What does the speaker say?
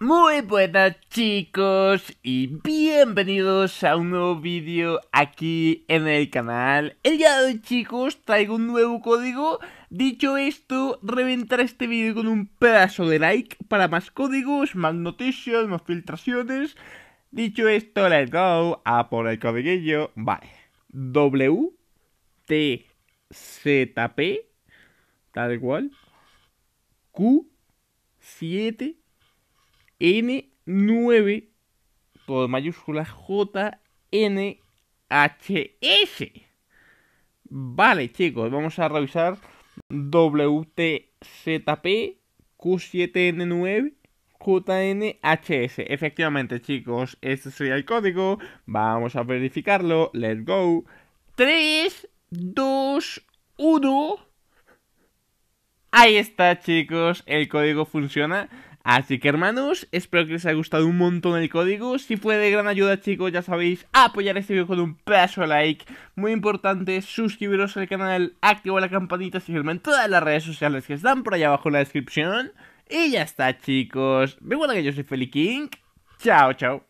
Muy buenas chicos y bienvenidos a un nuevo vídeo aquí en el canal El día de hoy chicos traigo un nuevo código Dicho esto, reventar este vídeo con un pedazo de like para más códigos, más noticias, más filtraciones Dicho esto, let's go a por el codiguillo Vale, W T Z P Tal cual Q 7 N9 por mayúsculas JNHS. Vale, chicos, vamos a revisar WTZP Q7N9 JNHS. Efectivamente, chicos, este sería el código. Vamos a verificarlo. Let's go. 3, 2, 1. Ahí está, chicos, el código funciona. Así que hermanos, espero que les haya gustado un montón el código. Si fue de gran ayuda, chicos, ya sabéis, apoyar este video con un pedazo de like. Muy importante, suscribiros al canal, activar la campanita, seguirme en todas las redes sociales que están por allá abajo en la descripción. Y ya está, chicos. Me Recuerda que yo soy Feli King. Chao, chao.